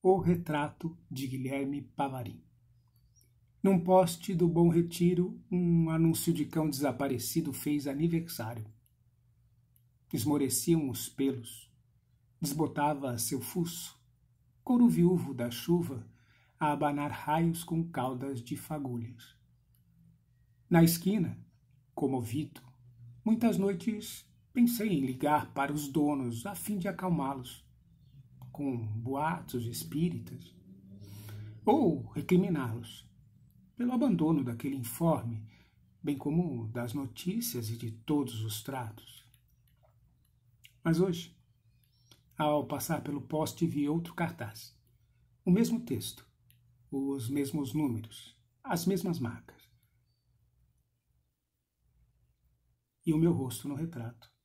O retrato de Guilherme Pavarim. Num poste do Bom Retiro, um anúncio de cão desaparecido fez aniversário. Esmoreciam os pelos, desbotava seu fuso, couro viúvo da chuva a abanar raios com caudas de fagulhas. Na esquina, comovido, muitas noites pensei em ligar para os donos a fim de acalmá-los com boatos espíritas, ou recriminá-los pelo abandono daquele informe, bem como das notícias e de todos os tratos. Mas hoje, ao passar pelo poste, vi outro cartaz. O mesmo texto, os mesmos números, as mesmas marcas. E o meu rosto no retrato.